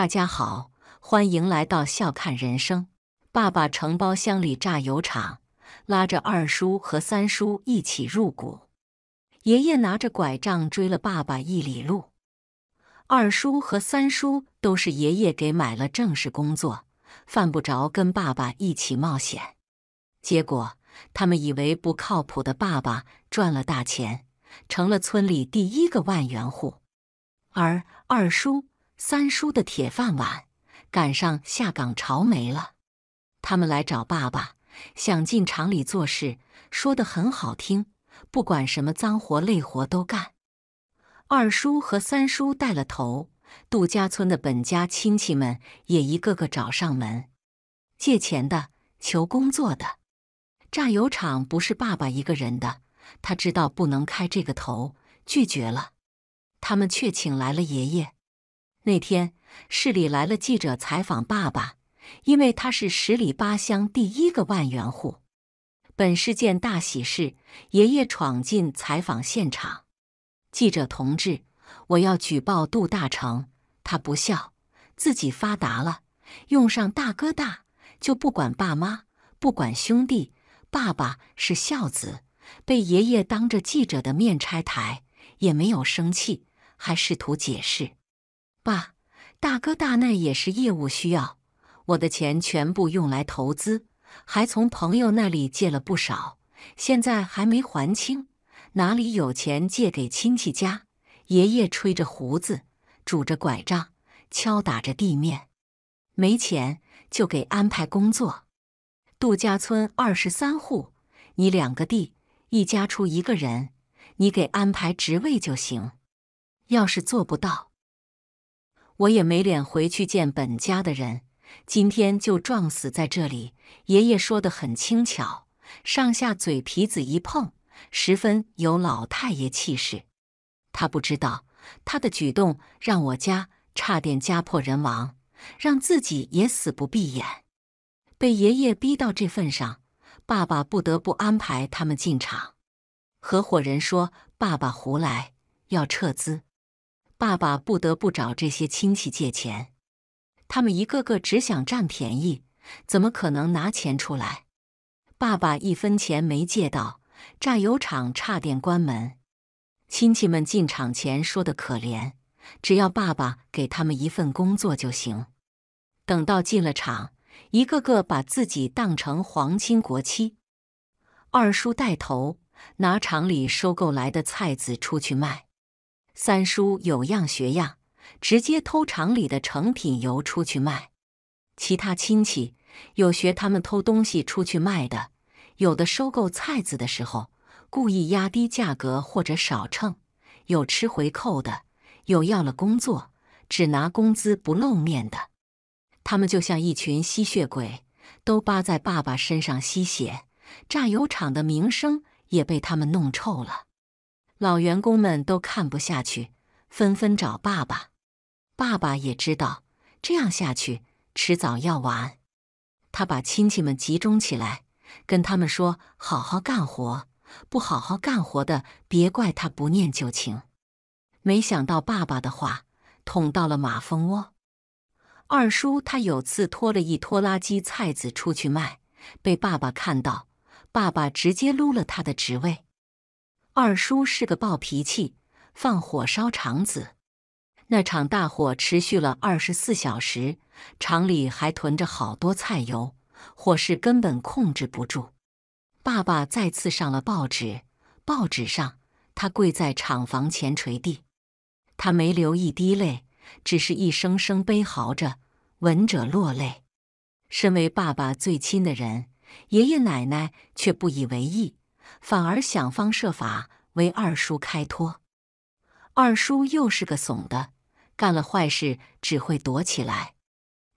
大家好，欢迎来到笑看人生。爸爸承包乡里榨油厂，拉着二叔和三叔一起入股。爷爷拿着拐杖追了爸爸一里路。二叔和三叔都是爷爷给买了正式工作，犯不着跟爸爸一起冒险。结果他们以为不靠谱的爸爸赚了大钱，成了村里第一个万元户，而二叔。三叔的铁饭碗赶上下岗潮没了，他们来找爸爸，想进厂里做事，说的很好听，不管什么脏活累活都干。二叔和三叔带了头，杜家村的本家亲戚们也一个个找上门，借钱的，求工作的。榨油厂不是爸爸一个人的，他知道不能开这个头，拒绝了。他们却请来了爷爷。那天市里来了记者采访爸爸，因为他是十里八乡第一个万元户，本是件大喜事。爷爷闯进采访现场，记者同志，我要举报杜大成，他不孝，自己发达了，用上大哥大，就不管爸妈，不管兄弟。爸爸是孝子，被爷爷当着记者的面拆台，也没有生气，还试图解释。爸，大哥大那也是业务需要，我的钱全部用来投资，还从朋友那里借了不少，现在还没还清，哪里有钱借给亲戚家？爷爷吹着胡子，拄着拐杖，敲打着地面，没钱就给安排工作。杜家村二十三户，你两个弟，一家出一个人，你给安排职位就行。要是做不到。我也没脸回去见本家的人，今天就撞死在这里。爷爷说得很轻巧，上下嘴皮子一碰，十分有老太爷气势。他不知道，他的举动让我家差点家破人亡，让自己也死不闭眼。被爷爷逼到这份上，爸爸不得不安排他们进厂。合伙人说爸爸胡来，要撤资。爸爸不得不找这些亲戚借钱，他们一个个只想占便宜，怎么可能拿钱出来？爸爸一分钱没借到，榨油厂差点关门。亲戚们进厂前说的可怜，只要爸爸给他们一份工作就行。等到进了厂，一个个把自己当成皇亲国戚。二叔带头，拿厂里收购来的菜籽出去卖。三叔有样学样，直接偷厂里的成品油出去卖。其他亲戚有学他们偷东西出去卖的，有的收购菜籽的时候故意压低价格或者少称，有吃回扣的，有要了工作只拿工资不露面的。他们就像一群吸血鬼，都扒在爸爸身上吸血，榨油厂的名声也被他们弄臭了。老员工们都看不下去，纷纷找爸爸。爸爸也知道这样下去迟早要完，他把亲戚们集中起来，跟他们说：“好好干活，不好好干活的，别怪他不念旧情。”没想到爸爸的话捅到了马蜂窝。二叔他有次拖了一拖拉机菜籽出去卖，被爸爸看到，爸爸直接撸了他的职位。二叔是个暴脾气，放火烧厂子。那场大火持续了二十四小时，厂里还囤着好多菜油，火势根本控制不住。爸爸再次上了报纸，报纸上他跪在厂房前垂地，他没流一滴泪，只是一声声悲嚎着，闻者落泪。身为爸爸最亲的人，爷爷奶奶却不以为意。反而想方设法为二叔开脱。二叔又是个怂的，干了坏事只会躲起来。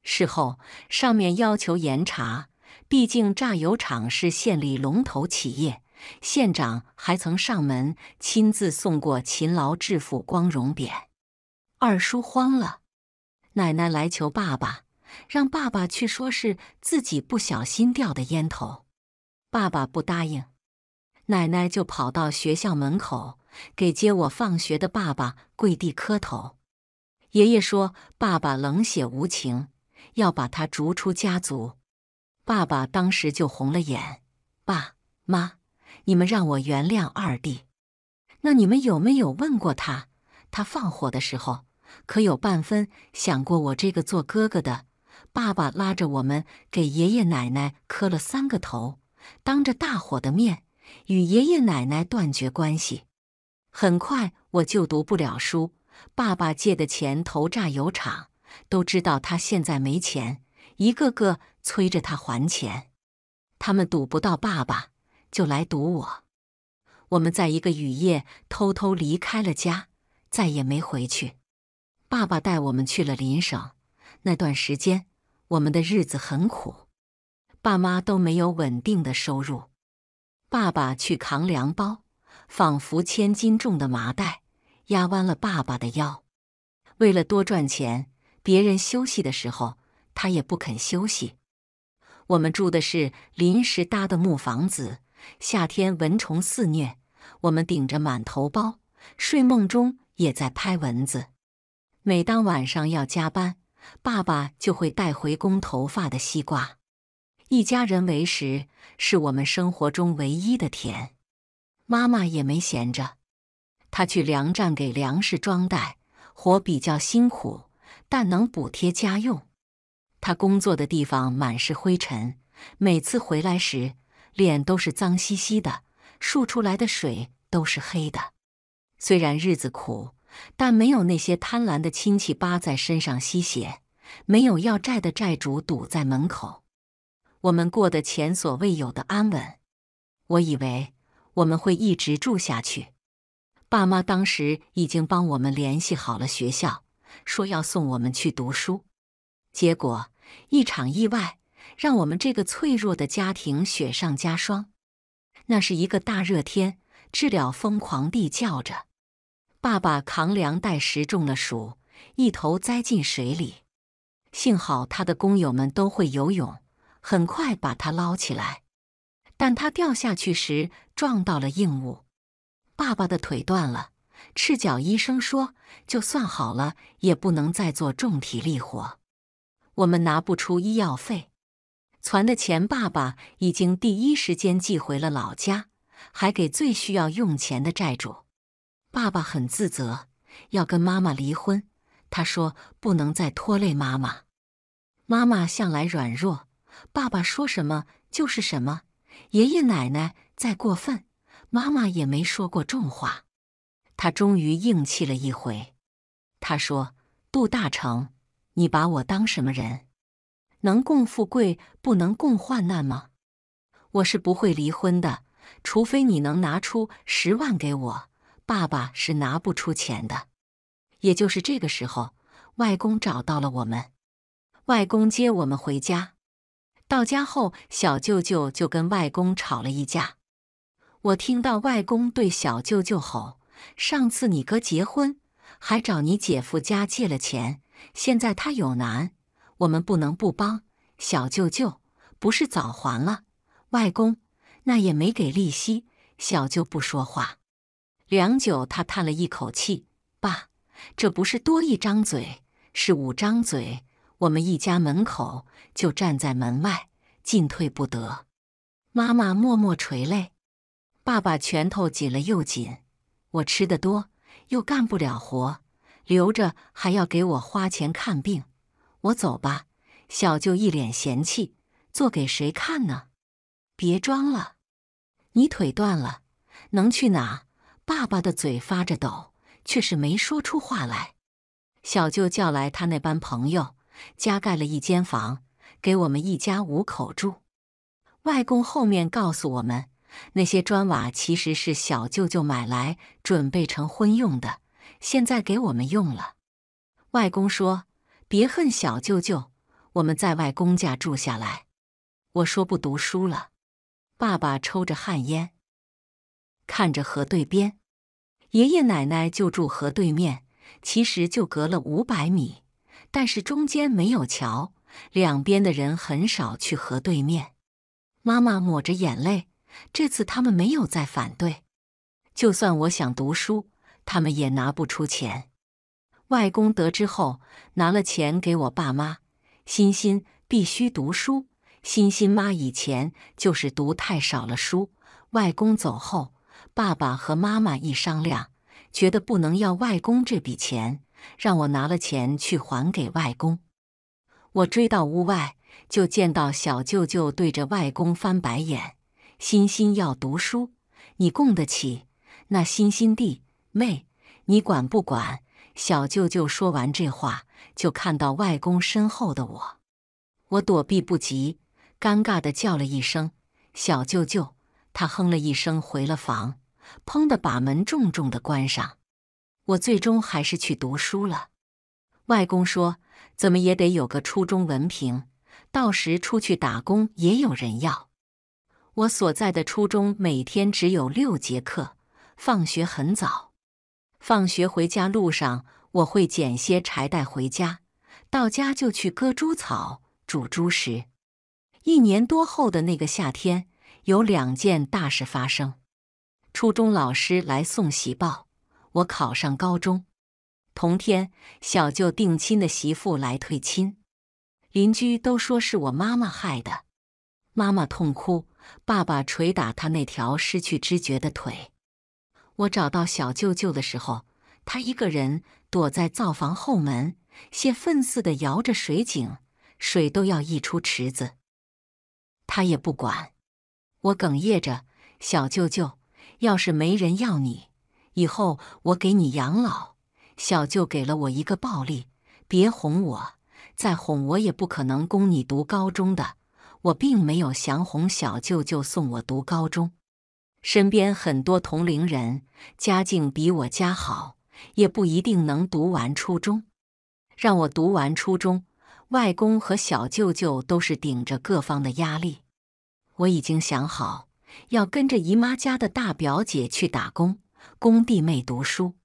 事后上面要求严查，毕竟榨油厂是县里龙头企业，县长还曾上门亲自送过勤劳致富光荣匾。二叔慌了，奶奶来求爸爸，让爸爸去说是自己不小心掉的烟头。爸爸不答应。奶奶就跑到学校门口，给接我放学的爸爸跪地磕头。爷爷说：“爸爸冷血无情，要把他逐出家族。”爸爸当时就红了眼。爸妈，你们让我原谅二弟。那你们有没有问过他？他放火的时候，可有半分想过我这个做哥哥的？爸爸拉着我们给爷爷奶奶磕了三个头，当着大伙的面。与爷爷奶奶断绝关系，很快我就读不了书。爸爸借的钱投榨油厂，都知道他现在没钱，一个个催着他还钱。他们堵不到爸爸，就来堵我。我们在一个雨夜偷偷离开了家，再也没回去。爸爸带我们去了邻省。那段时间，我们的日子很苦，爸妈都没有稳定的收入。爸爸去扛粮包，仿佛千斤重的麻袋压弯了爸爸的腰。为了多赚钱，别人休息的时候，他也不肯休息。我们住的是临时搭的木房子，夏天蚊虫肆虐，我们顶着满头包，睡梦中也在拍蚊子。每当晚上要加班，爸爸就会带回供头发的西瓜。一家人为食，是我们生活中唯一的甜。妈妈也没闲着，她去粮站给粮食装袋，活比较辛苦，但能补贴家用。她工作的地方满是灰尘，每次回来时脸都是脏兮兮的，漱出来的水都是黑的。虽然日子苦，但没有那些贪婪的亲戚扒在身上吸血，没有要债的债主堵在门口。我们过得前所未有的安稳。我以为我们会一直住下去。爸妈当时已经帮我们联系好了学校，说要送我们去读书。结果一场意外，让我们这个脆弱的家庭雪上加霜。那是一个大热天，知了疯狂地叫着。爸爸扛粮袋时中了暑，一头栽进水里。幸好他的工友们都会游泳。很快把他捞起来，但他掉下去时撞到了硬物，爸爸的腿断了。赤脚医生说，就算好了，也不能再做重体力活。我们拿不出医药费，攒的钱爸爸已经第一时间寄回了老家，还给最需要用钱的债主。爸爸很自责，要跟妈妈离婚。他说不能再拖累妈妈，妈妈向来软弱。爸爸说什么就是什么。爷爷奶奶再过分，妈妈也没说过重话。他终于硬气了一回。他说：“杜大成，你把我当什么人？能共富贵，不能共患难吗？我是不会离婚的，除非你能拿出十万给我。爸爸是拿不出钱的。”也就是这个时候，外公找到了我们。外公接我们回家。到家后，小舅舅就跟外公吵了一架。我听到外公对小舅舅吼：“上次你哥结婚，还找你姐夫家借了钱，现在他有难，我们不能不帮。”小舅舅不是早还了？外公那也没给利息。小舅不说话，良久，他叹了一口气：“爸，这不是多一张嘴，是五张嘴。”我们一家门口就站在门外，进退不得。妈妈默默垂泪，爸爸拳头紧了又紧。我吃的多，又干不了活，留着还要给我花钱看病。我走吧。小舅一脸嫌弃：“做给谁看呢？”别装了，你腿断了，能去哪？爸爸的嘴发着抖，却是没说出话来。小舅叫来他那班朋友。加盖了一间房给我们一家五口住。外公后面告诉我们，那些砖瓦其实是小舅舅买来准备成婚用的，现在给我们用了。外公说：“别恨小舅舅，我们在外公家住下来。”我说：“不读书了。”爸爸抽着旱烟，看着河对边，爷爷奶奶就住河对面，其实就隔了五百米。但是中间没有桥，两边的人很少去河对面。妈妈抹着眼泪，这次他们没有再反对。就算我想读书，他们也拿不出钱。外公得知后，拿了钱给我爸妈。欣欣必须读书。欣欣妈以前就是读太少了书。外公走后，爸爸和妈妈一商量，觉得不能要外公这笔钱。让我拿了钱去还给外公。我追到屋外，就见到小舅舅对着外公翻白眼。欣欣要读书，你供得起？那欣欣弟妹，你管不管？小舅舅说完这话，就看到外公身后的我，我躲避不及，尴尬地叫了一声。小舅舅，他哼了一声，回了房，砰的把门重重地关上。我最终还是去读书了。外公说：“怎么也得有个初中文凭，到时出去打工也有人要。”我所在的初中每天只有六节课，放学很早。放学回家路上，我会捡些柴带回家。到家就去割猪草、煮猪食。一年多后的那个夏天，有两件大事发生：初中老师来送喜报。我考上高中，同天小舅定亲的媳妇来退亲，邻居都说是我妈妈害的，妈妈痛哭，爸爸捶打他那条失去知觉的腿。我找到小舅舅的时候，他一个人躲在灶房后门，泄愤似的摇着水井，水都要溢出池子，他也不管。我哽咽着：“小舅舅，要是没人要你。”以后我给你养老，小舅给了我一个暴利，别哄我，再哄我也不可能供你读高中的。我并没有想哄小舅舅送我读高中，身边很多同龄人家境比我家好，也不一定能读完初中。让我读完初中，外公和小舅舅都是顶着各方的压力。我已经想好要跟着姨妈家的大表姐去打工。供弟妹读书，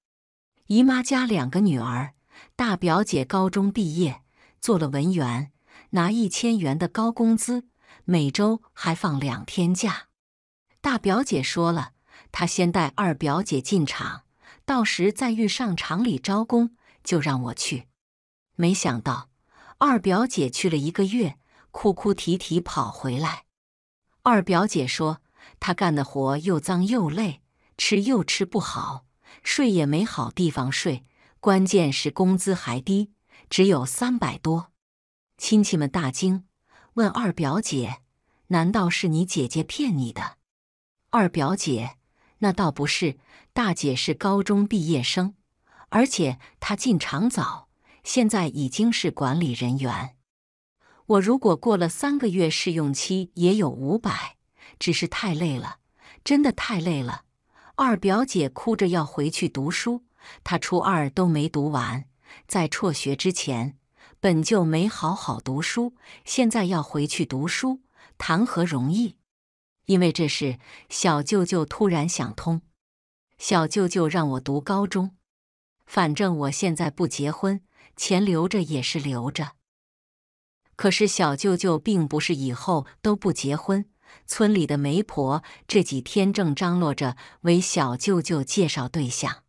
姨妈家两个女儿，大表姐高中毕业，做了文员，拿一千元的高工资，每周还放两天假。大表姐说了，她先带二表姐进厂，到时再遇上厂里招工，就让我去。没想到二表姐去了一个月，哭哭啼啼跑回来。二表姐说，她干的活又脏又累。吃又吃不好，睡也没好地方睡，关键是工资还低，只有三百多。亲戚们大惊，问二表姐：“难道是你姐姐骗你的？”二表姐：“那倒不是，大姐是高中毕业生，而且她进厂早，现在已经是管理人员。我如果过了三个月试用期，也有五百，只是太累了，真的太累了。”二表姐哭着要回去读书，她初二都没读完，在辍学之前本就没好好读书，现在要回去读书，谈何容易？因为这事，小舅舅突然想通，小舅舅让我读高中，反正我现在不结婚，钱留着也是留着。可是小舅舅并不是以后都不结婚。村里的媒婆这几天正张罗着为小舅舅介绍对象，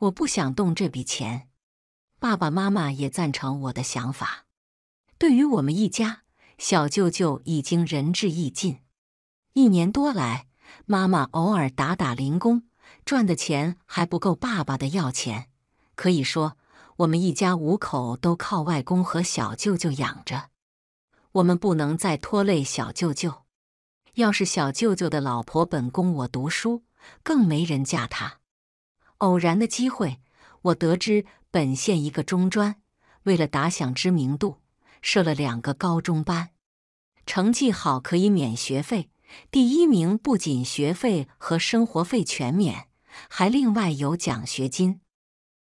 我不想动这笔钱。爸爸妈妈也赞成我的想法。对于我们一家，小舅舅已经仁至义尽。一年多来，妈妈偶尔打打零工，赚的钱还不够爸爸的要钱。可以说，我们一家五口都靠外公和小舅舅养着。我们不能再拖累小舅舅。要是小舅舅的老婆本供我读书，更没人嫁他。偶然的机会，我得知本县一个中专为了打响知名度，设了两个高中班，成绩好可以免学费，第一名不仅学费和生活费全免，还另外有奖学金。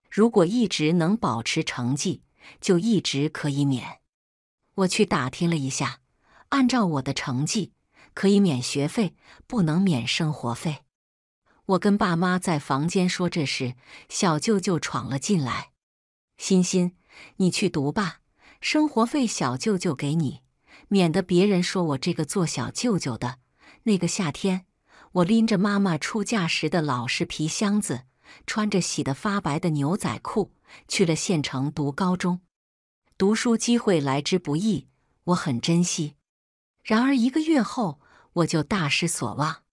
如果一直能保持成绩，就一直可以免。我去打听了一下，按照我的成绩。可以免学费，不能免生活费。我跟爸妈在房间说这事，小舅舅闯了进来。欣欣，你去读吧，生活费小舅舅给你，免得别人说我这个做小舅舅的。那个夏天，我拎着妈妈出嫁时的老式皮箱子，穿着洗得发白的牛仔裤，去了县城读高中。读书机会来之不易，我很珍惜。然而一个月后，我就大失所望。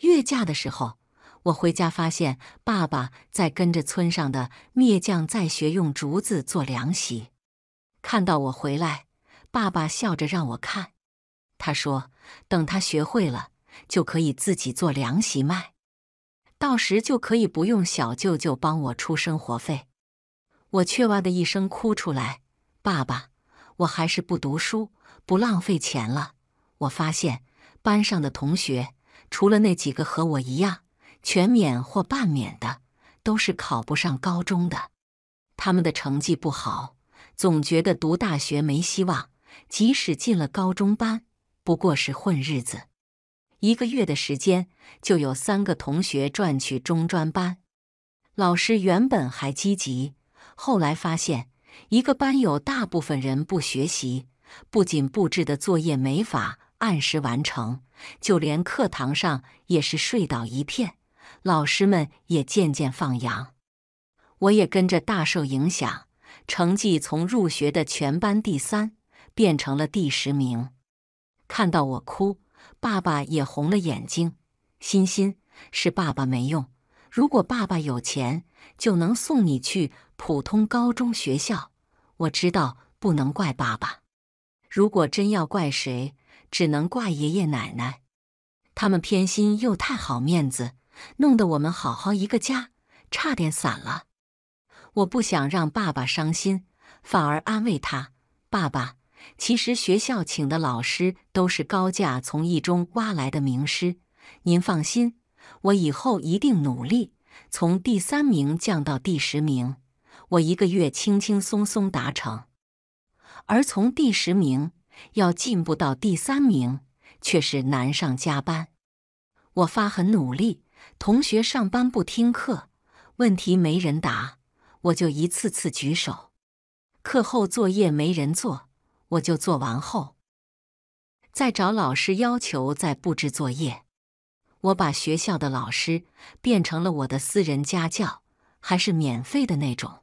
月假的时候，我回家发现爸爸在跟着村上的篾匠在学用竹子做凉席。看到我回来，爸爸笑着让我看，他说：“等他学会了，就可以自己做凉席卖，到时就可以不用小舅舅帮我出生活费。”我却哇的一声哭出来：“爸爸，我还是不读书，不浪费钱了。”我发现班上的同学，除了那几个和我一样全免或半免的，都是考不上高中的。他们的成绩不好，总觉得读大学没希望。即使进了高中班，不过是混日子。一个月的时间，就有三个同学转去中专班。老师原本还积极，后来发现一个班有大部分人不学习，不仅布置的作业没法。按时完成，就连课堂上也是睡倒一片，老师们也渐渐放羊，我也跟着大受影响，成绩从入学的全班第三变成了第十名。看到我哭，爸爸也红了眼睛。欣欣，是爸爸没用，如果爸爸有钱，就能送你去普通高中学校。我知道不能怪爸爸，如果真要怪谁。只能怪爷爷奶奶，他们偏心又太好面子，弄得我们好好一个家差点散了。我不想让爸爸伤心，反而安慰他：“爸爸，其实学校请的老师都是高价从一中挖来的名师，您放心，我以后一定努力，从第三名降到第十名，我一个月轻轻松松达成。而从第十名。”要进步到第三名，却是难上加难。我发狠努力，同学上班不听课，问题没人答，我就一次次举手；课后作业没人做，我就做完后再找老师要求再布置作业。我把学校的老师变成了我的私人家教，还是免费的那种。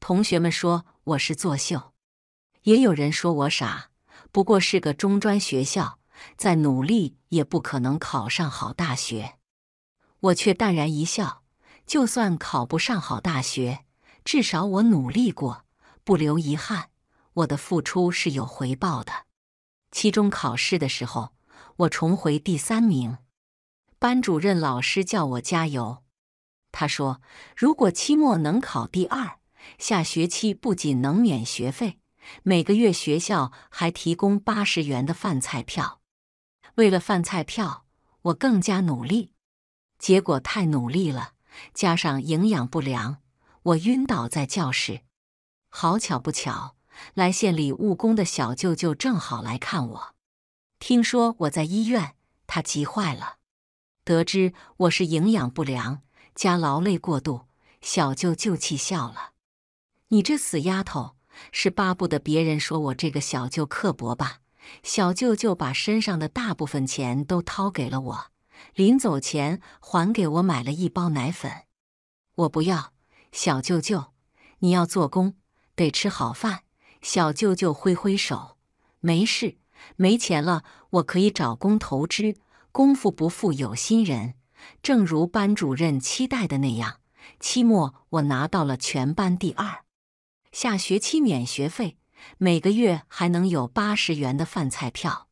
同学们说我是作秀，也有人说我傻。不过是个中专学校，再努力也不可能考上好大学。我却淡然一笑，就算考不上好大学，至少我努力过，不留遗憾。我的付出是有回报的。期中考试的时候，我重回第三名，班主任老师叫我加油。他说：“如果期末能考第二，下学期不仅能免学费。”每个月学校还提供八十元的饭菜票，为了饭菜票，我更加努力。结果太努力了，加上营养不良，我晕倒在教室。好巧不巧，来县里务工的小舅舅正好来看我。听说我在医院，他急坏了。得知我是营养不良加劳累过度，小舅舅气笑了：“你这死丫头！”是巴不得别人说我这个小舅刻薄吧？小舅舅把身上的大部分钱都掏给了我，临走前还给我买了一包奶粉。我不要，小舅舅，你要做工得吃好饭。小舅舅挥挥手，没事，没钱了我可以找工投资。功夫不负有心人，正如班主任期待的那样，期末我拿到了全班第二。下学期免学费，每个月还能有八十元的饭菜票。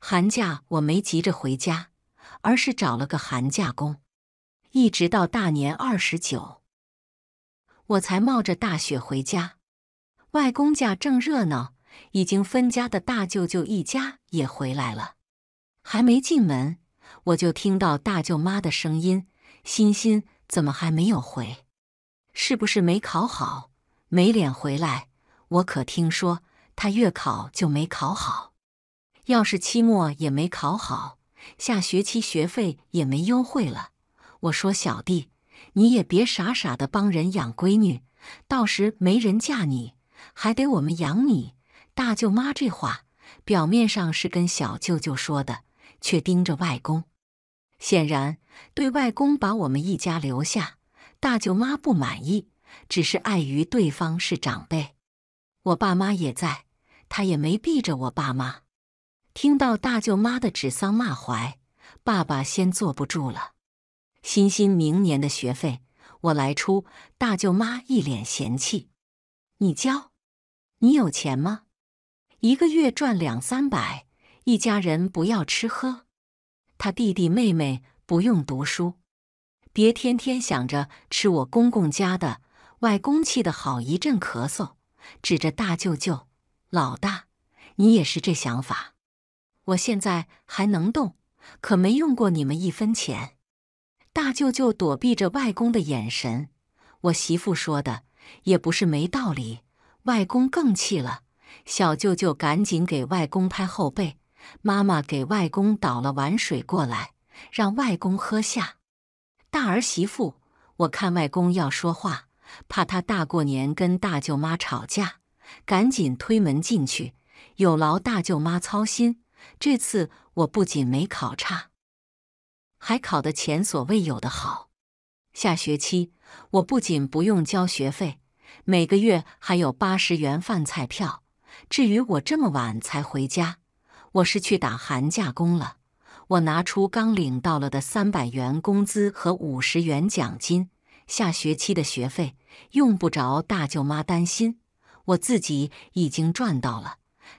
寒假我没急着回家，而是找了个寒假工，一直到大年二十九，我才冒着大雪回家。外公家正热闹，已经分家的大舅舅一家也回来了。还没进门，我就听到大舅妈的声音：“欣欣怎么还没有回？是不是没考好？”没脸回来，我可听说他月考就没考好，要是期末也没考好，下学期学费也没优惠了。我说小弟，你也别傻傻的帮人养闺女，到时没人嫁你，还得我们养你。大舅妈这话表面上是跟小舅舅说的，却盯着外公，显然对外公把我们一家留下，大舅妈不满意。只是碍于对方是长辈，我爸妈也在，他也没避着我爸妈。听到大舅妈的指桑骂槐，爸爸先坐不住了。欣欣明年的学费我来出。大舅妈一脸嫌弃：“你交？你有钱吗？一个月赚两三百，一家人不要吃喝，他弟弟妹妹不用读书，别天天想着吃我公公家的。”外公气得好一阵咳嗽，指着大舅舅：“老大，你也是这想法？我现在还能动，可没用过你们一分钱。”大舅舅躲避着外公的眼神。我媳妇说的也不是没道理。外公更气了。小舅舅赶紧给外公拍后背。妈妈给外公倒了碗水过来，让外公喝下。大儿媳妇，我看外公要说话。怕他大过年跟大舅妈吵架，赶紧推门进去，有劳大舅妈操心。这次我不仅没考差，还考得前所未有的好。下学期我不仅不用交学费，每个月还有八十元饭菜票。至于我这么晚才回家，我是去打寒假工了。我拿出刚领到了的三百元工资和五十元奖金，下学期的学费。用不着大舅妈担心，我自己已经赚到了。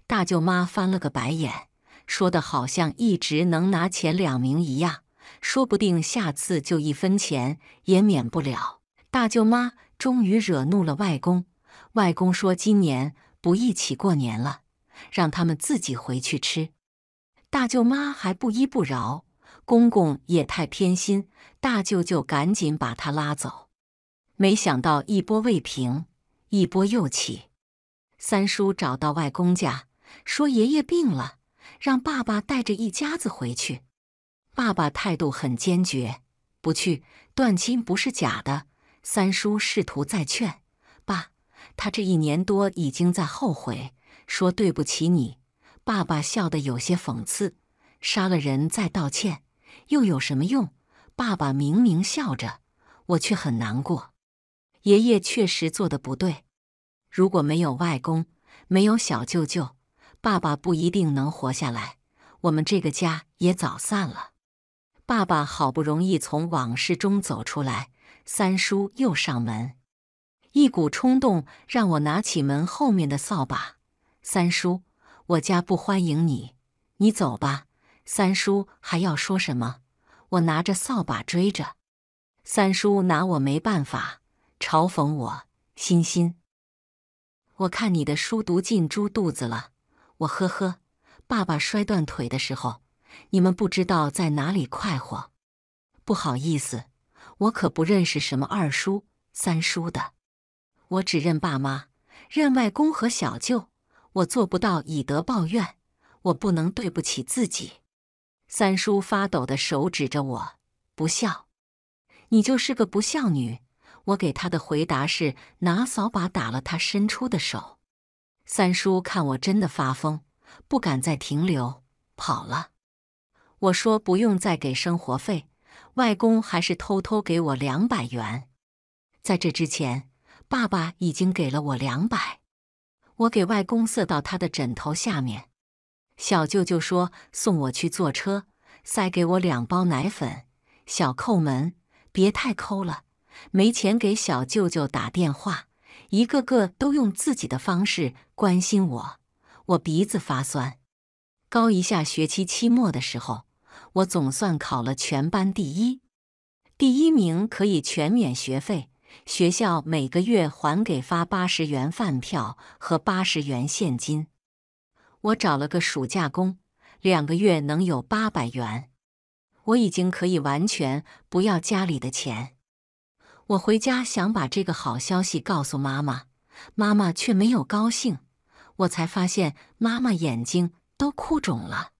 大舅妈翻了个白眼，说的好像一直能拿前两名一样，说不定下次就一分钱也免不了。大舅妈终于惹怒了外公，外公说今年不一起过年了，让他们自己回去吃。大舅妈还不依不饶，公公也太偏心，大舅舅赶紧把他拉走。没想到一波未平，一波又起。三叔找到外公家，说爷爷病了，让爸爸带着一家子回去。爸爸态度很坚决，不去。断亲不是假的。三叔试图再劝爸，他这一年多已经在后悔，说对不起你。爸爸笑得有些讽刺，杀了人再道歉，又有什么用？爸爸明明笑着，我却很难过。爷爷确实做的不对，如果没有外公，没有小舅舅，爸爸不一定能活下来，我们这个家也早散了。爸爸好不容易从往事中走出来，三叔又上门，一股冲动让我拿起门后面的扫把。三叔，我家不欢迎你，你走吧。三叔还要说什么？我拿着扫把追着三叔，拿我没办法。嘲讽我，欣欣，我看你的书读进猪肚子了。我呵呵，爸爸摔断腿的时候，你们不知道在哪里快活。不好意思，我可不认识什么二叔、三叔的，我只认爸妈，认外公和小舅。我做不到以德报怨，我不能对不起自己。三叔发抖的手指着我，不孝，你就是个不孝女。我给他的回答是拿扫把打了他伸出的手。三叔看我真的发疯，不敢再停留，跑了。我说不用再给生活费，外公还是偷偷给我两百元。在这之前，爸爸已经给了我两百。我给外公塞到他的枕头下面。小舅舅说送我去坐车，塞给我两包奶粉。小扣门，别太抠了。没钱给小舅舅打电话，一个个都用自己的方式关心我，我鼻子发酸。高一下学期期末的时候，我总算考了全班第一，第一名可以全免学费，学校每个月还给发八十元饭票和八十元现金。我找了个暑假工，两个月能有八百元，我已经可以完全不要家里的钱。我回家想把这个好消息告诉妈妈，妈妈却没有高兴。我才发现妈妈眼睛都哭肿了。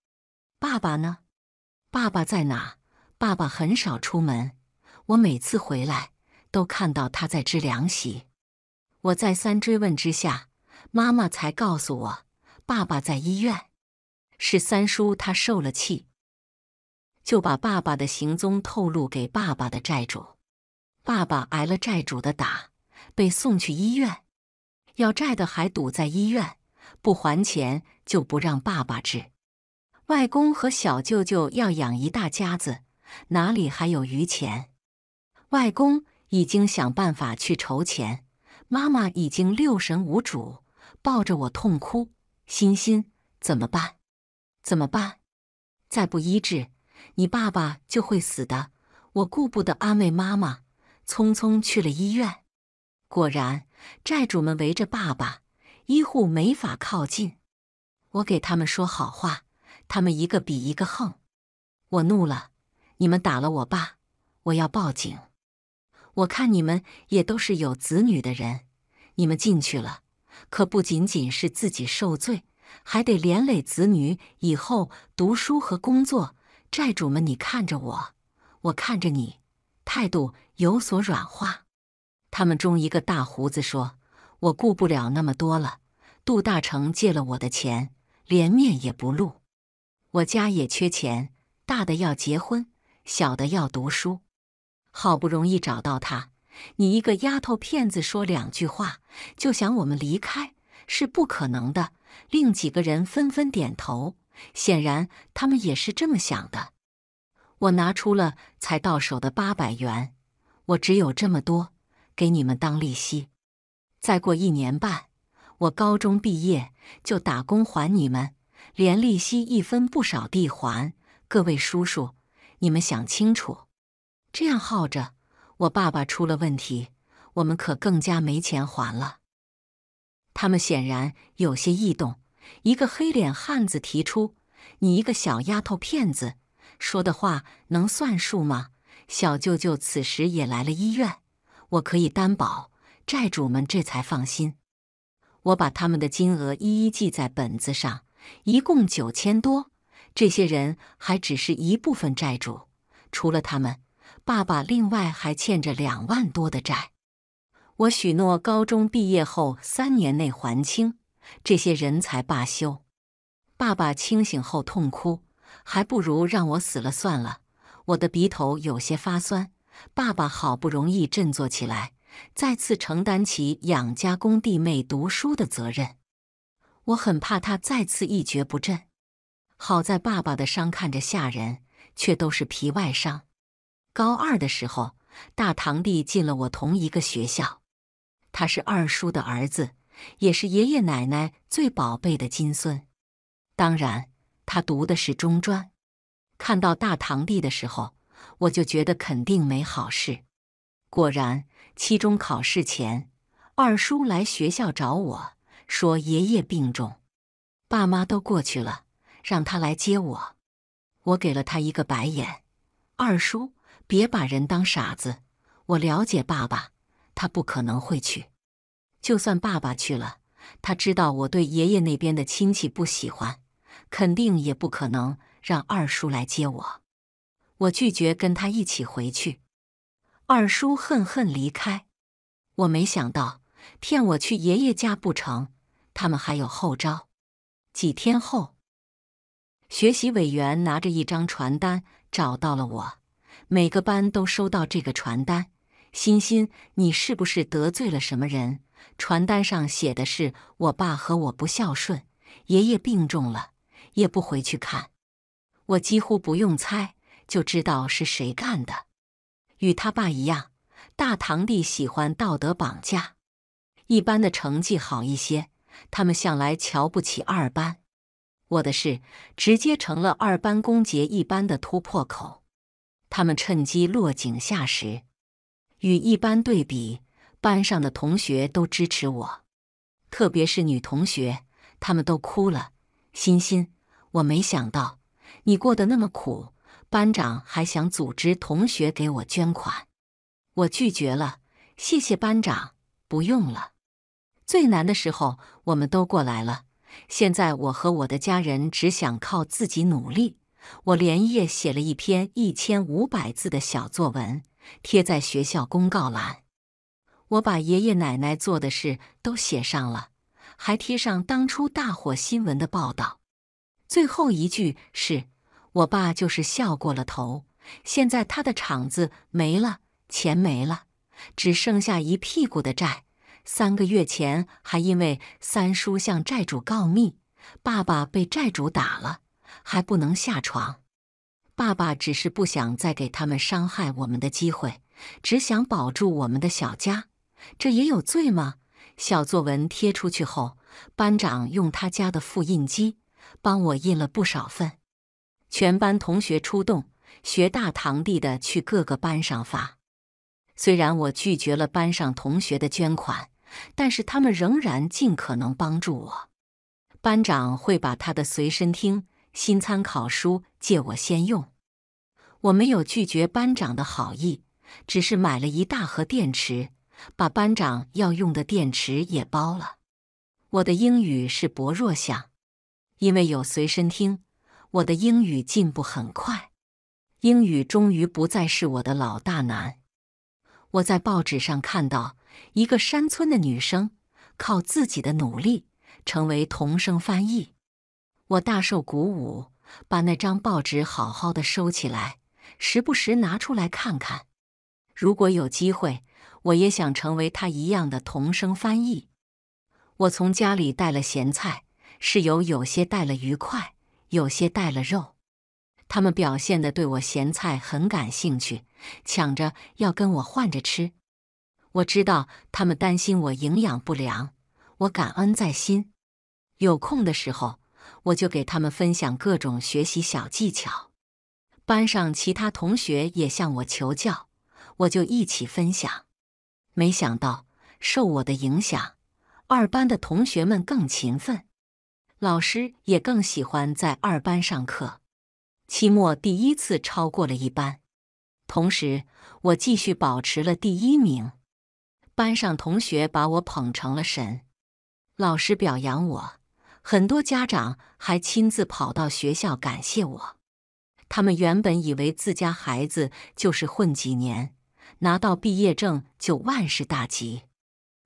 爸爸呢？爸爸在哪？爸爸很少出门，我每次回来都看到他在织凉席。我再三追问之下，妈妈才告诉我，爸爸在医院，是三叔他受了气，就把爸爸的行踪透露给爸爸的债主。爸爸挨了债主的打，被送去医院。要债的还堵在医院，不还钱就不让爸爸治。外公和小舅舅要养一大家子，哪里还有余钱？外公已经想办法去筹钱，妈妈已经六神无主，抱着我痛哭：“欣欣，怎么办？怎么办？再不医治，你爸爸就会死的。”我顾不得安慰妈妈。匆匆去了医院，果然债主们围着爸爸，医护没法靠近。我给他们说好话，他们一个比一个横。我怒了，你们打了我爸，我要报警。我看你们也都是有子女的人，你们进去了，可不仅仅是自己受罪，还得连累子女以后读书和工作。债主们，你看着我，我看着你。态度有所软化，他们中一个大胡子说：“我顾不了那么多了，杜大成借了我的钱，连面也不露，我家也缺钱，大的要结婚，小的要读书，好不容易找到他，你一个丫头片子说两句话就想我们离开是不可能的。”另几个人纷纷点头，显然他们也是这么想的。我拿出了才到手的八百元，我只有这么多，给你们当利息。再过一年半，我高中毕业就打工还你们，连利息一分不少地还。各位叔叔，你们想清楚，这样耗着，我爸爸出了问题，我们可更加没钱还了。他们显然有些异动，一个黑脸汉子提出：“你一个小丫头片子。”说的话能算数吗？小舅舅此时也来了医院，我可以担保。债主们这才放心。我把他们的金额一一记在本子上，一共九千多。这些人还只是一部分债主，除了他们，爸爸另外还欠着两万多的债。我许诺高中毕业后三年内还清，这些人才罢休。爸爸清醒后痛哭。还不如让我死了算了。我的鼻头有些发酸。爸爸好不容易振作起来，再次承担起养家供弟妹读书的责任。我很怕他再次一蹶不振。好在爸爸的伤看着吓人，却都是皮外伤。高二的时候，大堂弟进了我同一个学校。他是二叔的儿子，也是爷爷奶奶最宝贝的金孙。当然。他读的是中专，看到大堂弟的时候，我就觉得肯定没好事。果然，期中考试前，二叔来学校找我说：“爷爷病重，爸妈都过去了，让他来接我。”我给了他一个白眼：“二叔，别把人当傻子。我了解爸爸，他不可能会去。就算爸爸去了，他知道我对爷爷那边的亲戚不喜欢。”肯定也不可能让二叔来接我，我拒绝跟他一起回去。二叔恨恨离开。我没想到骗我去爷爷家不成，他们还有后招。几天后，学习委员拿着一张传单找到了我。每个班都收到这个传单。欣欣，你是不是得罪了什么人？传单上写的是我爸和我不孝顺，爷爷病重了。也不回去看，我几乎不用猜就知道是谁干的。与他爸一样，大堂弟喜欢道德绑架。一班的成绩好一些，他们向来瞧不起二班。我的事直接成了二班攻讦一班的突破口，他们趁机落井下石。与一班对比，班上的同学都支持我，特别是女同学，他们都哭了，欣欣。我没想到你过得那么苦，班长还想组织同学给我捐款，我拒绝了。谢谢班长，不用了。最难的时候我们都过来了，现在我和我的家人只想靠自己努力。我连夜写了一篇一千五百字的小作文，贴在学校公告栏。我把爷爷奶奶做的事都写上了，还贴上当初大火新闻的报道。最后一句是我爸，就是笑过了头。现在他的厂子没了，钱没了，只剩下一屁股的债。三个月前还因为三叔向债主告密，爸爸被债主打了，还不能下床。爸爸只是不想再给他们伤害我们的机会，只想保住我们的小家。这也有罪吗？小作文贴出去后，班长用他家的复印机。帮我印了不少份，全班同学出动，学大堂弟的去各个班上发。虽然我拒绝了班上同学的捐款，但是他们仍然尽可能帮助我。班长会把他的随身听、新参考书借我先用，我没有拒绝班长的好意，只是买了一大盒电池，把班长要用的电池也包了。我的英语是薄弱项。因为有随身听，我的英语进步很快，英语终于不再是我的老大难。我在报纸上看到一个山村的女生，靠自己的努力成为同声翻译，我大受鼓舞，把那张报纸好好的收起来，时不时拿出来看看。如果有机会，我也想成为她一样的同声翻译。我从家里带了咸菜。室友有些带了鱼块，有些带了肉，他们表现的对我咸菜很感兴趣，抢着要跟我换着吃。我知道他们担心我营养不良，我感恩在心。有空的时候，我就给他们分享各种学习小技巧。班上其他同学也向我求教，我就一起分享。没想到受我的影响，二班的同学们更勤奋。老师也更喜欢在二班上课，期末第一次超过了一班，同时我继续保持了第一名。班上同学把我捧成了神，老师表扬我，很多家长还亲自跑到学校感谢我。他们原本以为自家孩子就是混几年，拿到毕业证就万事大吉，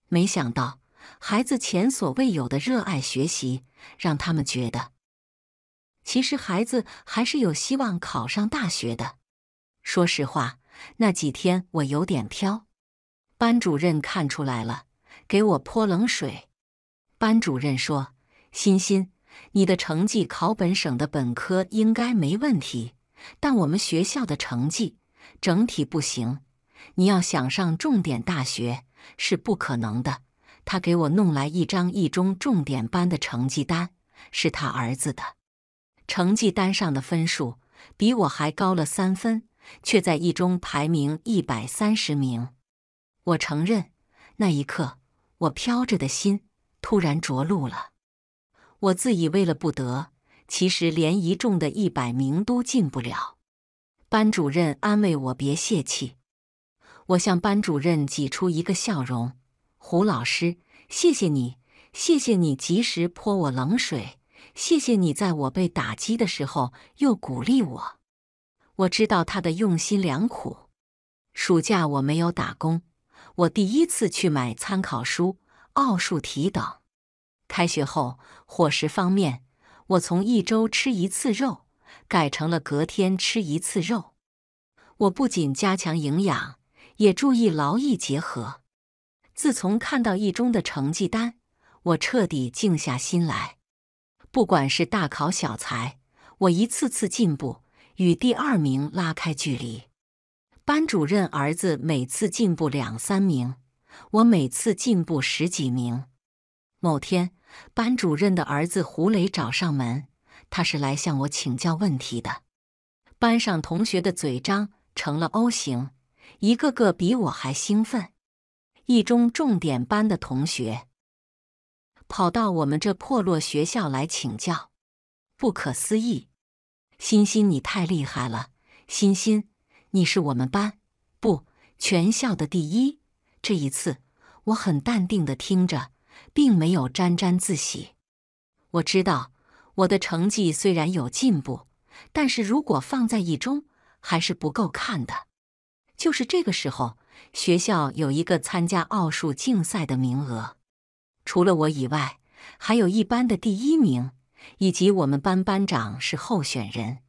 没想到。孩子前所未有的热爱学习，让他们觉得，其实孩子还是有希望考上大学的。说实话，那几天我有点飘。班主任看出来了，给我泼冷水。班主任说：“欣欣，你的成绩考本省的本科应该没问题，但我们学校的成绩整体不行，你要想上重点大学是不可能的。”他给我弄来一张一中重点班的成绩单，是他儿子的成绩单上的分数比我还高了三分，却在一中排名一百三十名。我承认，那一刻我飘着的心突然着陆了。我自以为了不得，其实连一中的一百名都进不了。班主任安慰我别泄气，我向班主任挤出一个笑容。胡老师，谢谢你，谢谢你及时泼我冷水，谢谢你在我被打击的时候又鼓励我。我知道他的用心良苦。暑假我没有打工，我第一次去买参考书、奥数题等。开学后，伙食方面，我从一周吃一次肉，改成了隔天吃一次肉。我不仅加强营养，也注意劳逸结合。自从看到一中的成绩单，我彻底静下心来。不管是大考小才，我一次次进步，与第二名拉开距离。班主任儿子每次进步两三名，我每次进步十几名。某天，班主任的儿子胡雷找上门，他是来向我请教问题的。班上同学的嘴张成了 O 型，一个个比我还兴奋。一中重点班的同学跑到我们这破落学校来请教，不可思议！欣欣，你太厉害了！欣欣，你是我们班不全校的第一。这一次，我很淡定的听着，并没有沾沾自喜。我知道我的成绩虽然有进步，但是如果放在一中，还是不够看的。就是这个时候。学校有一个参加奥数竞赛的名额，除了我以外，还有一班的第一名，以及我们班班长是候选人。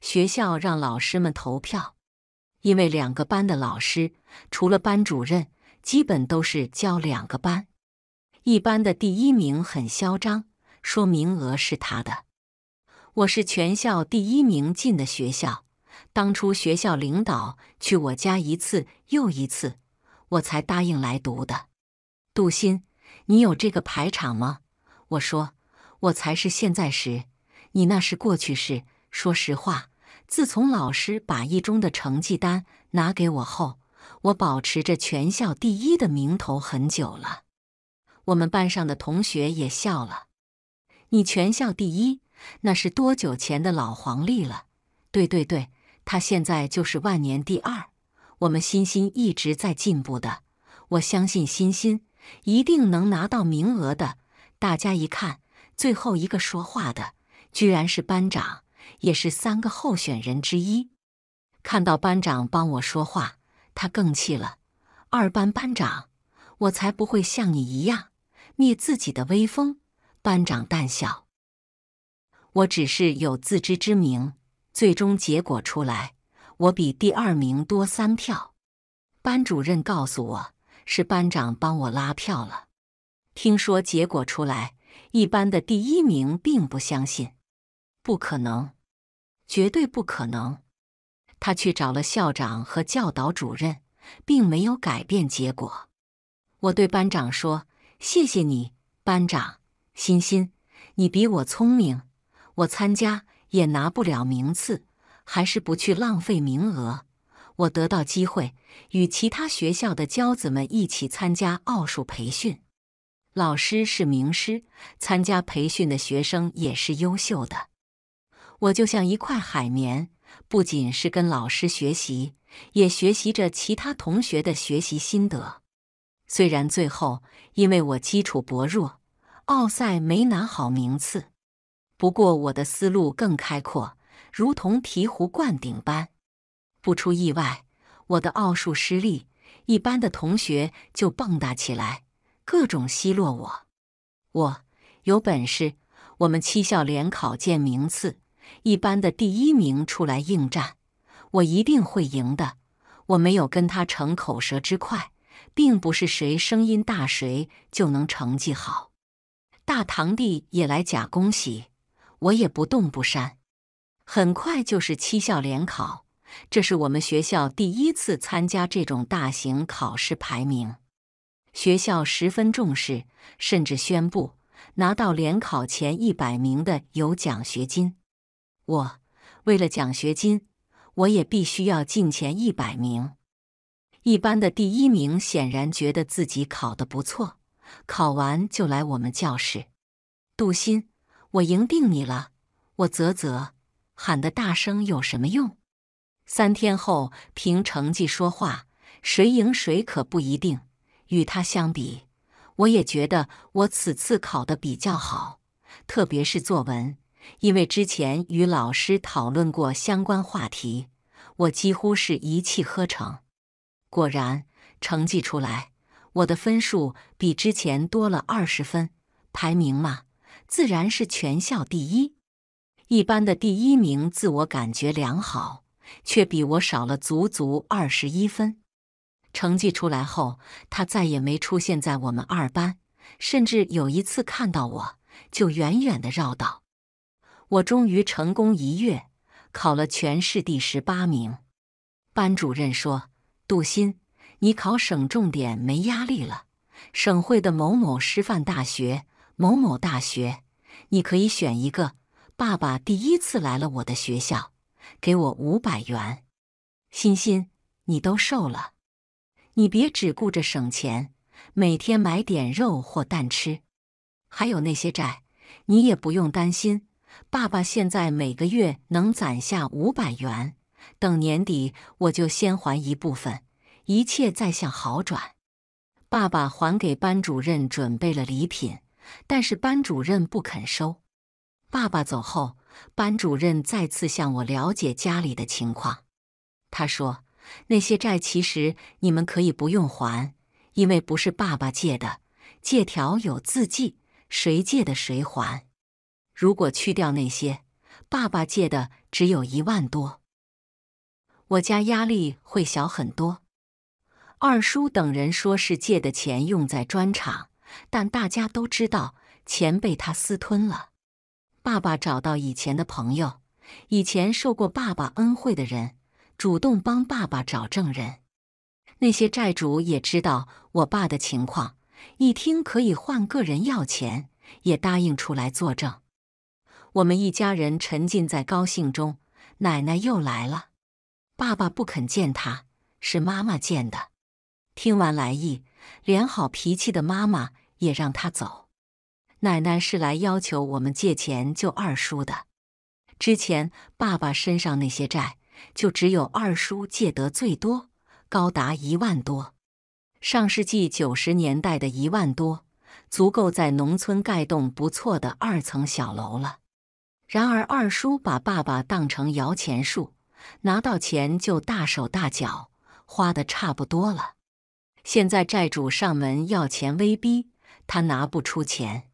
学校让老师们投票，因为两个班的老师除了班主任，基本都是教两个班。一班的第一名很嚣张，说名额是他的。我是全校第一名进的学校。当初学校领导去我家一次又一次，我才答应来读的。杜鑫，你有这个排场吗？我说我才是现在时，你那是过去式。说实话，自从老师把一中的成绩单拿给我后，我保持着全校第一的名头很久了。我们班上的同学也笑了。你全校第一，那是多久前的老黄历了？对对对。他现在就是万年第二，我们欣欣一直在进步的，我相信欣欣一定能拿到名额的。大家一看，最后一个说话的居然是班长，也是三个候选人之一。看到班长帮我说话，他更气了。二班班长，我才不会像你一样灭自己的威风。班长淡笑，我只是有自知之明。最终结果出来，我比第二名多三票。班主任告诉我，是班长帮我拉票了。听说结果出来，一班的第一名并不相信，不可能，绝对不可能。他去找了校长和教导主任，并没有改变结果。我对班长说：“谢谢你，班长，欣欣，你比我聪明，我参加。”也拿不了名次，还是不去浪费名额。我得到机会与其他学校的骄子们一起参加奥数培训，老师是名师，参加培训的学生也是优秀的。我就像一块海绵，不仅是跟老师学习，也学习着其他同学的学习心得。虽然最后因为我基础薄弱，奥赛没拿好名次。不过我的思路更开阔，如同醍醐灌顶般。不出意外，我的奥数失利，一班的同学就蹦跶起来，各种奚落我。我有本事，我们七校联考见名次，一班的第一名出来应战，我一定会赢的。我没有跟他逞口舌之快，并不是谁声音大谁就能成绩好。大堂弟也来假恭喜。我也不动不删，很快就是七校联考，这是我们学校第一次参加这种大型考试排名，学校十分重视，甚至宣布拿到联考前一百名的有奖学金。我为了奖学金，我也必须要进前一百名。一般的第一名显然觉得自己考得不错，考完就来我们教室，杜鑫。我赢定你了！我啧啧，喊得大声有什么用？三天后凭成绩说话，谁赢谁可不一定。与他相比，我也觉得我此次考得比较好，特别是作文，因为之前与老师讨论过相关话题，我几乎是一气呵成。果然，成绩出来，我的分数比之前多了二十分，排名嘛。自然是全校第一，一班的第一名自我感觉良好，却比我少了足足二十一分。成绩出来后，他再也没出现在我们二班，甚至有一次看到我就远远的绕道。我终于成功一跃，考了全市第十八名。班主任说：“杜鑫，你考省重点没压力了，省会的某某师范大学。”某某大学，你可以选一个。爸爸第一次来了我的学校，给我五百元。欣欣，你都瘦了，你别只顾着省钱，每天买点肉或蛋吃。还有那些债，你也不用担心。爸爸现在每个月能攒下五百元，等年底我就先还一部分，一切再向好转。爸爸还给班主任准备了礼品。但是班主任不肯收。爸爸走后，班主任再次向我了解家里的情况。他说：“那些债其实你们可以不用还，因为不是爸爸借的，借条有字迹，谁借的谁还。如果去掉那些，爸爸借的只有一万多，我家压力会小很多。”二叔等人说是借的钱用在砖厂。但大家都知道钱被他私吞了。爸爸找到以前的朋友，以前受过爸爸恩惠的人，主动帮爸爸找证人。那些债主也知道我爸的情况，一听可以换个人要钱，也答应出来作证。我们一家人沉浸在高兴中，奶奶又来了。爸爸不肯见她，是妈妈见的。听完来意，连好脾气的妈妈。也让他走。奶奶是来要求我们借钱救二叔的。之前爸爸身上那些债，就只有二叔借得最多，高达一万多。上世纪九十年代的一万多，足够在农村盖栋不错的二层小楼了。然而，二叔把爸爸当成摇钱树，拿到钱就大手大脚，花的差不多了。现在债主上门要钱，威逼。他拿不出钱，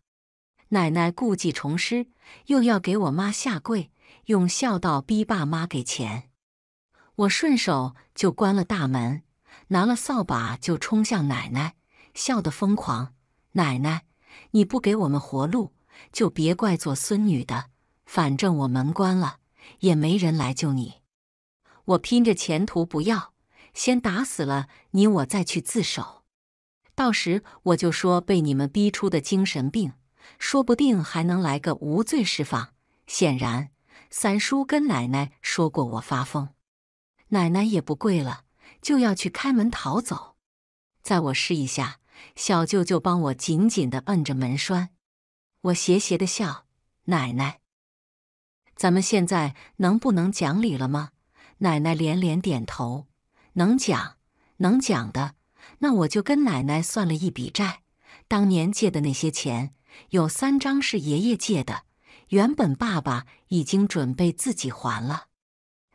奶奶故技重施，又要给我妈下跪，用孝道逼爸妈给钱。我顺手就关了大门，拿了扫把就冲向奶奶，笑得疯狂。奶奶，你不给我们活路，就别怪做孙女的。反正我门关了，也没人来救你。我拼着前途不要，先打死了你，我再去自首。到时我就说被你们逼出的精神病，说不定还能来个无罪释放。显然，三叔跟奶奶说过我发疯，奶奶也不跪了，就要去开门逃走。在我示意下，小舅舅帮我紧紧地摁着门栓。我邪邪的笑，奶奶，咱们现在能不能讲理了吗？奶奶连连点头，能讲，能讲的。那我就跟奶奶算了一笔债。当年借的那些钱，有三张是爷爷借的，原本爸爸已经准备自己还了。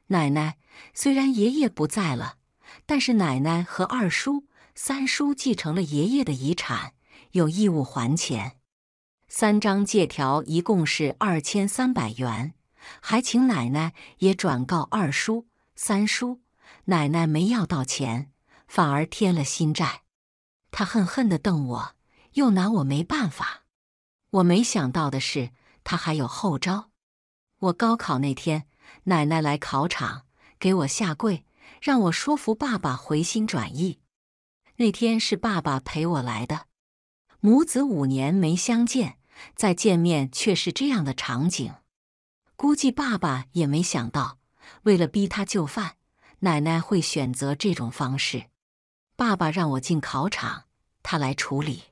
奶奶，虽然爷爷不在了，但是奶奶和二叔、三叔继承了爷爷的遗产，有义务还钱。三张借条一共是二千三百元，还请奶奶也转告二叔、三叔，奶奶没要到钱。反而添了新债，他恨恨的瞪我，又拿我没办法。我没想到的是，他还有后招。我高考那天，奶奶来考场给我下跪，让我说服爸爸回心转意。那天是爸爸陪我来的，母子五年没相见，再见面却是这样的场景。估计爸爸也没想到，为了逼他就范，奶奶会选择这种方式。爸爸让我进考场，他来处理。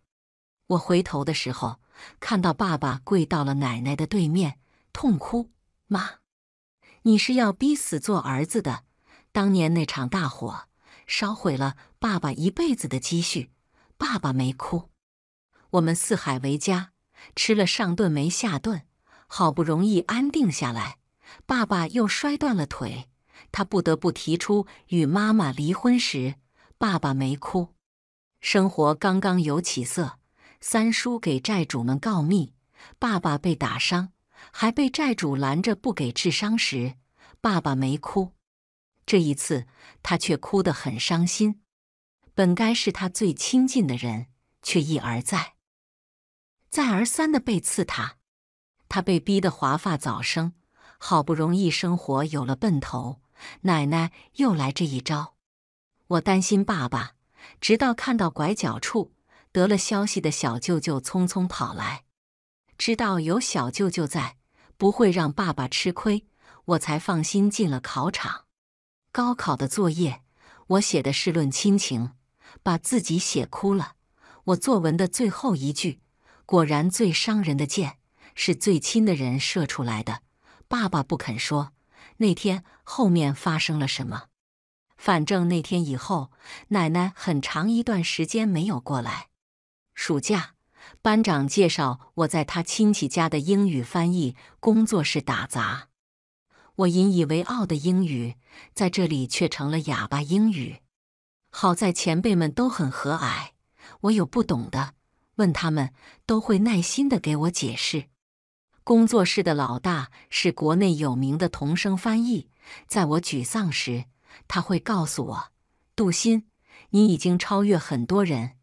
我回头的时候，看到爸爸跪到了奶奶的对面，痛哭：“妈，你是要逼死做儿子的！当年那场大火烧毁了爸爸一辈子的积蓄，爸爸没哭。我们四海为家，吃了上顿没下顿，好不容易安定下来，爸爸又摔断了腿，他不得不提出与妈妈离婚时。”爸爸没哭，生活刚刚有起色。三叔给债主们告密，爸爸被打伤，还被债主拦着不给治伤时，爸爸没哭。这一次，他却哭得很伤心。本该是他最亲近的人，却一而再、再而三的背刺他。他被逼得华发早生，好不容易生活有了奔头，奶奶又来这一招。我担心爸爸，直到看到拐角处得了消息的小舅舅匆匆跑来，知道有小舅舅在，不会让爸爸吃亏，我才放心进了考场。高考的作业，我写的是论亲情，把自己写哭了。我作文的最后一句，果然最伤人的箭，是最亲的人射出来的。爸爸不肯说那天后面发生了什么。反正那天以后，奶奶很长一段时间没有过来。暑假，班长介绍我在他亲戚家的英语翻译工作室打杂。我引以为傲的英语在这里却成了哑巴英语。好在前辈们都很和蔼，我有不懂的问他们，都会耐心的给我解释。工作室的老大是国内有名的童声翻译，在我沮丧时。他会告诉我：“杜鑫，你已经超越很多人。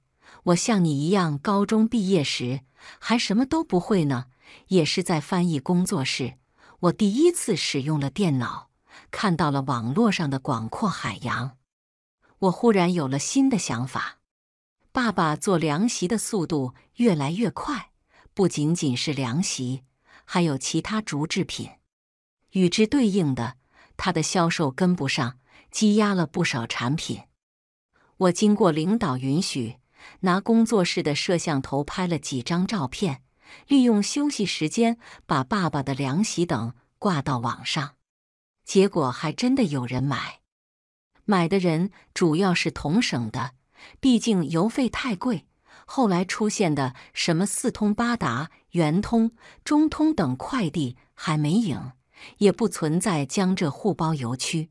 我像你一样，高中毕业时还什么都不会呢。也是在翻译工作室，我第一次使用了电脑，看到了网络上的广阔海洋。我忽然有了新的想法。爸爸做凉席的速度越来越快，不仅仅是凉席，还有其他竹制品。与之对应的，他的销售跟不上。”积压了不少产品，我经过领导允许，拿工作室的摄像头拍了几张照片，利用休息时间把爸爸的凉席等挂到网上，结果还真的有人买。买的人主要是同省的，毕竟邮费太贵。后来出现的什么四通八达、圆通、中通等快递还没影，也不存在江浙沪包邮区。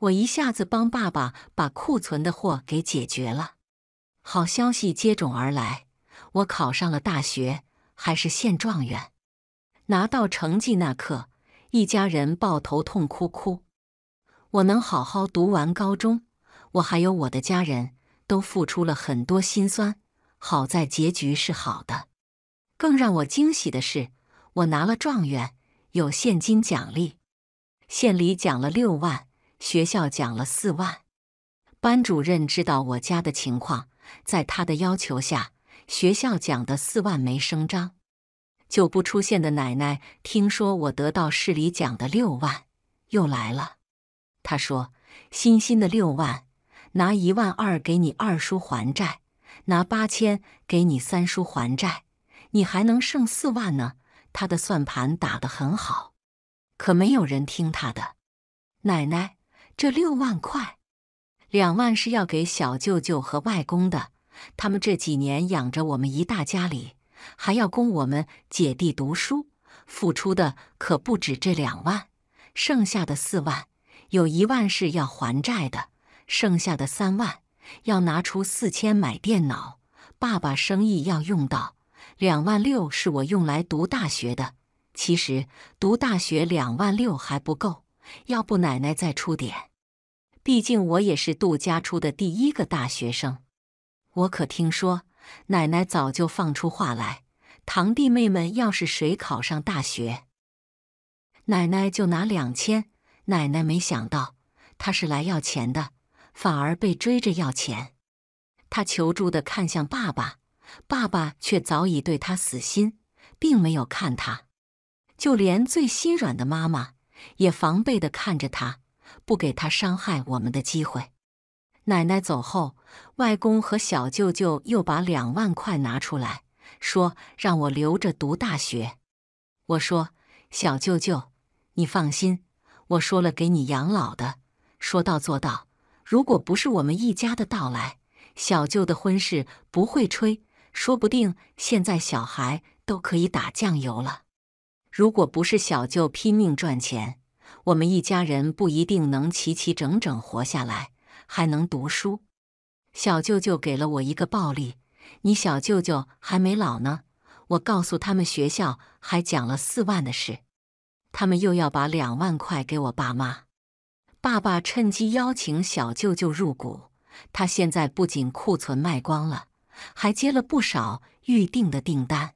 我一下子帮爸爸把库存的货给解决了，好消息接踵而来，我考上了大学，还是县状元。拿到成绩那刻，一家人抱头痛哭哭。我能好好读完高中，我还有我的家人，都付出了很多辛酸。好在结局是好的。更让我惊喜的是，我拿了状元，有现金奖励，县里奖了六万。学校奖了四万，班主任知道我家的情况，在他的要求下，学校奖的四万没声张。久不出现的奶奶听说我得到市里奖的六万，又来了。他说：“欣欣的六万，拿一万二给你二叔还债，拿八千给你三叔还债，你还能剩四万呢。”他的算盘打得很好，可没有人听他的，奶奶。这六万块，两万是要给小舅舅和外公的，他们这几年养着我们一大家里，还要供我们姐弟读书，付出的可不止这两万。剩下的四万，有一万是要还债的，剩下的三万，要拿出四千买电脑，爸爸生意要用到。两万六是我用来读大学的，其实读大学两万六还不够，要不奶奶再出点。毕竟我也是杜家出的第一个大学生，我可听说奶奶早就放出话来，堂弟妹们要是谁考上大学，奶奶就拿两千。奶奶没想到他是来要钱的，反而被追着要钱。他求助的看向爸爸，爸爸却早已对他死心，并没有看他，就连最心软的妈妈也防备的看着他。不给他伤害我们的机会。奶奶走后，外公和小舅舅又把两万块拿出来，说让我留着读大学。我说：“小舅舅，你放心，我说了给你养老的，说到做到。如果不是我们一家的到来，小舅的婚事不会吹，说不定现在小孩都可以打酱油了。如果不是小舅拼命赚钱。”我们一家人不一定能齐齐整整活下来，还能读书。小舅舅给了我一个暴力，你小舅舅还没老呢，我告诉他们学校还讲了四万的事，他们又要把两万块给我爸妈。爸爸趁机邀请小舅舅入股。他现在不仅库存卖光了，还接了不少预定的订单。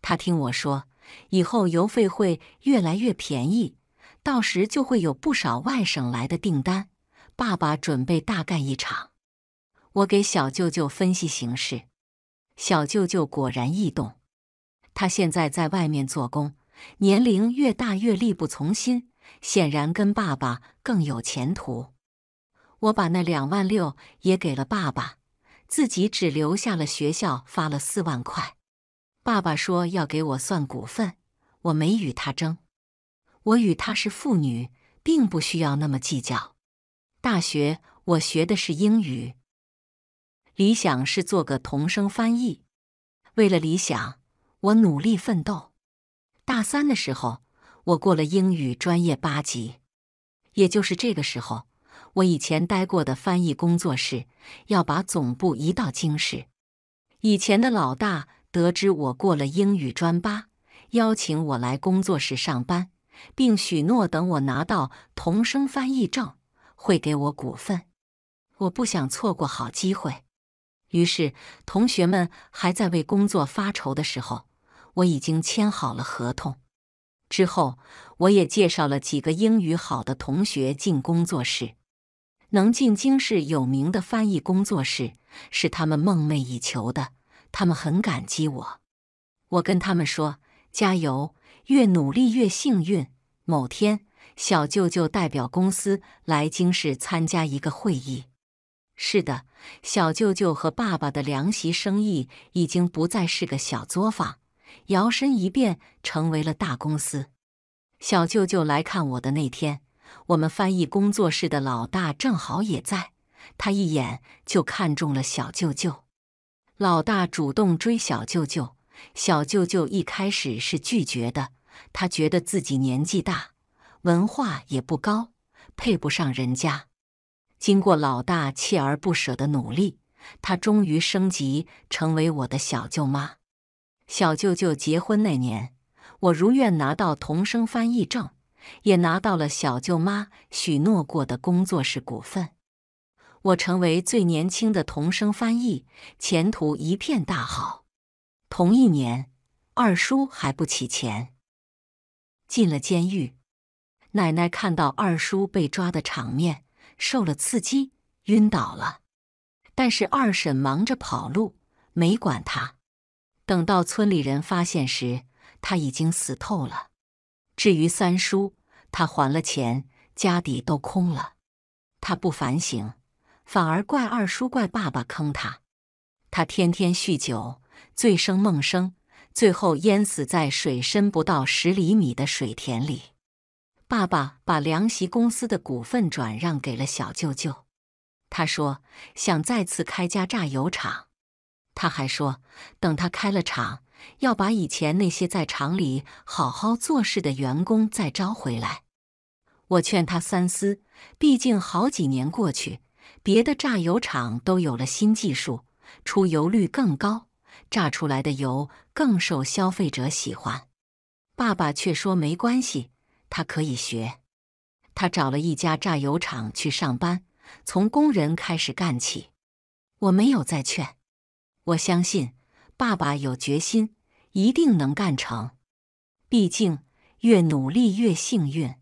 他听我说，以后邮费会越来越便宜。到时就会有不少外省来的订单，爸爸准备大干一场。我给小舅舅分析形势，小舅舅果然异动。他现在在外面做工，年龄越大越力不从心，显然跟爸爸更有前途。我把那两万六也给了爸爸，自己只留下了学校发了四万块。爸爸说要给我算股份，我没与他争。我与她是父女，并不需要那么计较。大学我学的是英语，理想是做个同声翻译。为了理想，我努力奋斗。大三的时候，我过了英语专业八级。也就是这个时候，我以前待过的翻译工作室要把总部移到京市。以前的老大得知我过了英语专八，邀请我来工作室上班。并许诺等我拿到同声翻译证，会给我股份。我不想错过好机会。于是，同学们还在为工作发愁的时候，我已经签好了合同。之后，我也介绍了几个英语好的同学进工作室。能进京市有名的翻译工作室是他们梦寐以求的，他们很感激我。我跟他们说：“加油！”越努力越幸运。某天，小舅舅代表公司来京市参加一个会议。是的，小舅舅和爸爸的凉席生意已经不再是个小作坊，摇身一变成为了大公司。小舅舅来看我的那天，我们翻译工作室的老大正好也在，他一眼就看中了小舅舅。老大主动追小舅舅，小舅舅一开始是拒绝的。他觉得自己年纪大，文化也不高，配不上人家。经过老大锲而不舍的努力，他终于升级成为我的小舅妈。小舅舅结婚那年，我如愿拿到同声翻译证，也拿到了小舅妈许诺过的工作室股份。我成为最年轻的同声翻译，前途一片大好。同一年，二叔还不起钱。进了监狱，奶奶看到二叔被抓的场面，受了刺激，晕倒了。但是二婶忙着跑路，没管他。等到村里人发现时，他已经死透了。至于三叔，他还了钱，家底都空了。他不反省，反而怪二叔、怪爸爸坑他。他天天酗酒，醉生梦生。最后淹死在水深不到十厘米的水田里。爸爸把凉席公司的股份转让给了小舅舅。他说想再次开家榨油厂。他还说等他开了厂，要把以前那些在厂里好好做事的员工再招回来。我劝他三思，毕竟好几年过去，别的榨油厂都有了新技术，出油率更高，榨出来的油。更受消费者喜欢，爸爸却说没关系，他可以学。他找了一家榨油厂去上班，从工人开始干起。我没有再劝，我相信爸爸有决心，一定能干成。毕竟越努力越幸运。